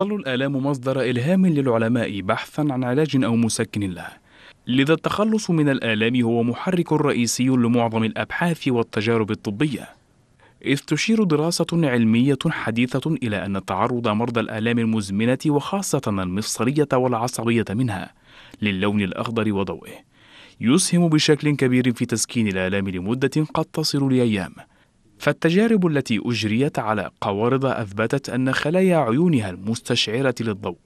تظل الآلام مصدر إلهام للعلماء بحثا عن علاج أو مسكن له لذا التخلص من الآلام هو محرك رئيسي لمعظم الأبحاث والتجارب الطبية إذ تشير دراسة علمية حديثة إلى أن تعرض مرضى الآلام المزمنة وخاصة المفصلية والعصبية منها للون الأخضر وضوئه يسهم بشكل كبير في تسكين الآلام لمدة قد تصل لأيام فالتجارب التي أجريت على قوارض أثبتت أن خلايا عيونها المستشعرة للضوء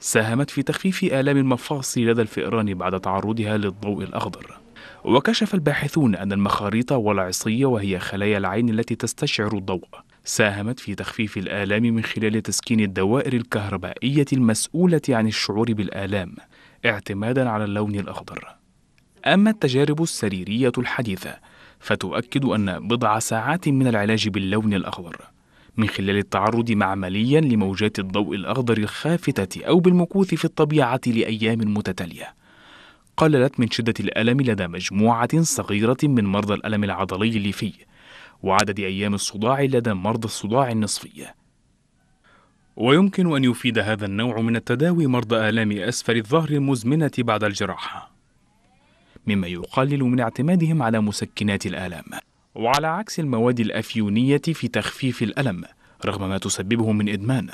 ساهمت في تخفيف آلام المفاصل لدى الفئران بعد تعرضها للضوء الأخضر وكشف الباحثون أن المخاريط والعصية وهي خلايا العين التي تستشعر الضوء ساهمت في تخفيف الآلام من خلال تسكين الدوائر الكهربائية المسؤولة عن الشعور بالآلام اعتمادا على اللون الأخضر أما التجارب السريرية الحديثة فتؤكد أن بضع ساعات من العلاج باللون الأخضر من خلال التعرض معمليا لموجات الضوء الأخضر الخافتة أو بالمكوث في الطبيعة لأيام متتالية قللت من شدة الألم لدى مجموعة صغيرة من مرضى الألم العضلي الليفي وعدد أيام الصداع لدى مرضى الصداع النصفي ويمكن أن يفيد هذا النوع من التداوي مرضى آلام أسفل الظهر المزمنة بعد الجراحة مما يقلل من اعتمادهم على مسكنات الآلام وعلى عكس المواد الأفيونية في تخفيف الألم رغم ما تسببه من إدمان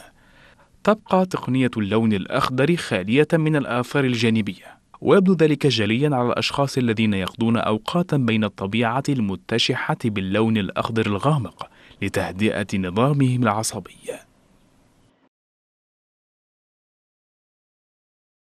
تبقى تقنية اللون الأخضر خالية من الآثار الجانبية ويبدو ذلك جليا على الأشخاص الذين يقضون أوقاتا بين الطبيعة المتشحة باللون الأخضر الغامق لتهدئة نظامهم العصبي